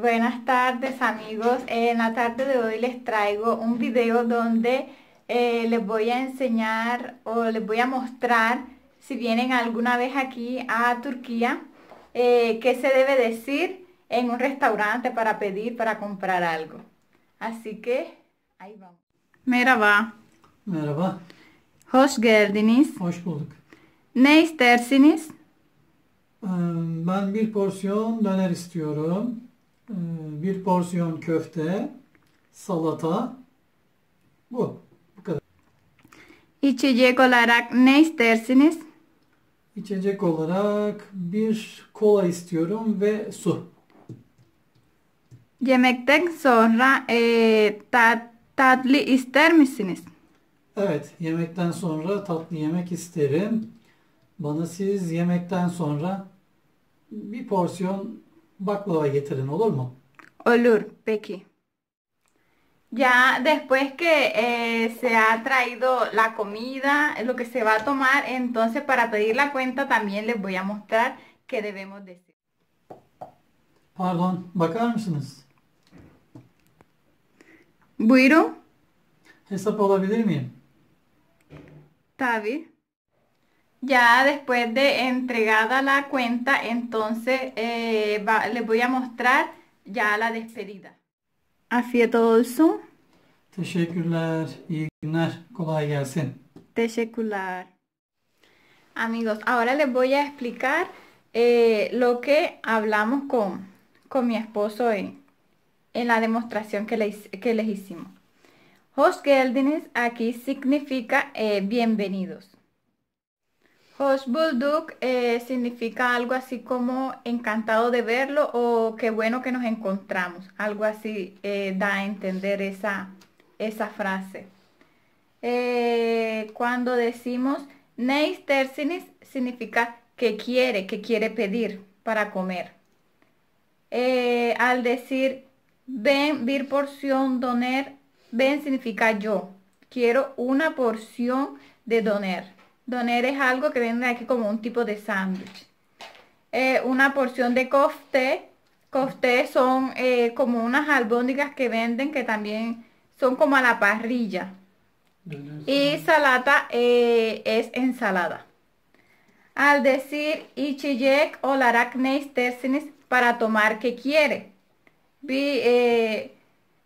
Buenas tardes amigos, eh, en la tarde de hoy les traigo un video donde eh, les voy a enseñar o les voy a mostrar si vienen alguna vez aquí a Turquía eh, qué se debe decir en un restaurante para pedir, para comprar algo. Así que ahí vamos. Merhaba. Merhaba. Hoş geldiniz. Hoş bulduk. Ne istersiniz? Em, ben bir döner istiyorum. Ee, bir porsiyon köfte, salata bu. Bu kadar. İçecek olarak ne istersiniz? İçecek olarak bir kola istiyorum ve su. Yemekten sonra e, tat, tatlı ister misiniz? Evet, yemekten sonra tatlı yemek isterim. Bana siz yemekten sonra bir porsiyon baklava getirin olur mu? Olur, peki. Ya después que eh, se ha traído la comida, lo que se va a tomar, entonces para pedir la cuenta también les voy a mostrar qué debemos decir. Pardon, bakar mısınız? Buyurun. Hesap alabilir miyim? Ya después de entregada la cuenta, entonces eh, les voy a mostrar ya la despedida. Afiyet olsun. Teşekkürler. İyi günler. Kolay gelsin. Teşekkürler. Amigos, ahora les voy a explicar eh, lo que hablamos con, con mi esposo en, la demostración que les, hicimos. Hos Geldines aquí significa eh, bienvenidos. Hoshbulduk eh, significa algo así como encantado de verlo o qué bueno que nos encontramos. Algo así eh, da a entender esa, esa frase. Eh, cuando decimos Neistersinis significa que quiere, que quiere pedir para comer. al decir ven, vir porción doner, ven significa yo. Quiero una porción de doner. Doner es algo que venden aquí como un tipo de sándwich. Eh, una porción de coste coste son eh, como unas albóndigas que venden que también son como a la parrilla. Y salata eh, es ensalada. Al decir ichijek o larakneis tersinis para tomar que quiere. Vi,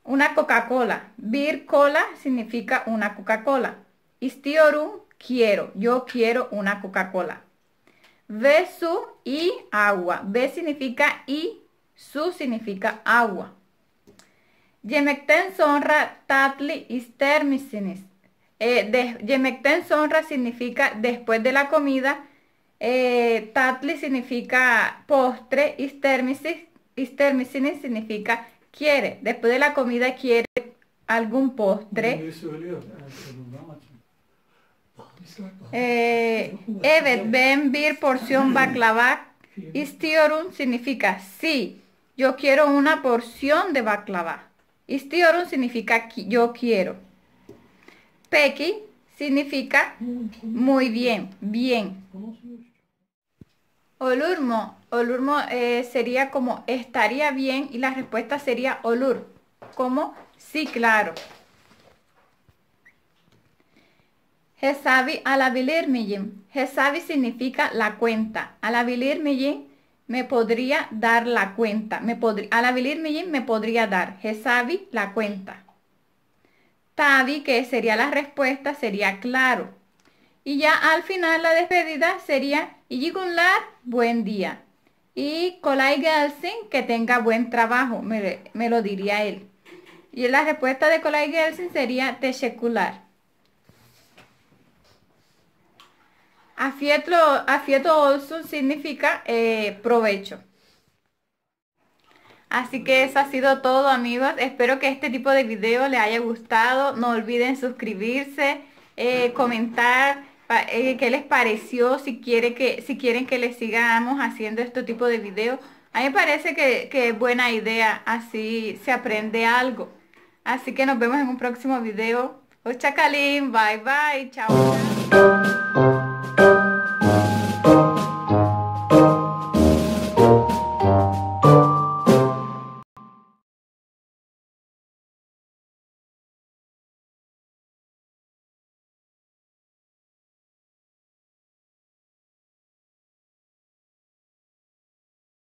una Coca-Cola. Bir cola significa una Coca-Cola. Istiorum quiero, yo quiero una Coca-Cola. Ve su y agua. Ve significa y, su significa agua. Yemekten sonra tatli y eh, yemekten sonra significa después de la comida. Eh, tatli significa postre. Istermisinis significa quiere. Después de la comida quiere algún postre. Eh, evet, ben bir porción baklava istiorun significa sí, yo quiero una porción de baklava. istiorun significa yo quiero. Peki significa muy bien, bien. Olurmo, olurmo eh, sería como estaría bien y la respuesta sería olur, como sí, claro. Hesabi alabilir miyim. Hesabi significa la cuenta. Alabilir me podría dar la cuenta. Me alabilir me podría dar. Hesabi la cuenta. Tavi, que sería la respuesta, sería claro. Y ya al final la despedida sería Iyigunlar, buen día. Y Kolai Gelsin, que tenga buen trabajo, me, lo diría él. Y la respuesta de Kolai Gelsin sería teshekular Afieto, afieto Olson significa eh, provecho. Así que eso ha sido todo amigos. Espero que este tipo de video les haya gustado. No olviden suscribirse, eh, comentar eh, qué les pareció, si, que, si quieren que les sigamos haciendo este tipo de video. A mí me parece que, es buena idea, así se aprende algo. Así que nos vemos en un próximo video. Chacalín, bye bye, chao.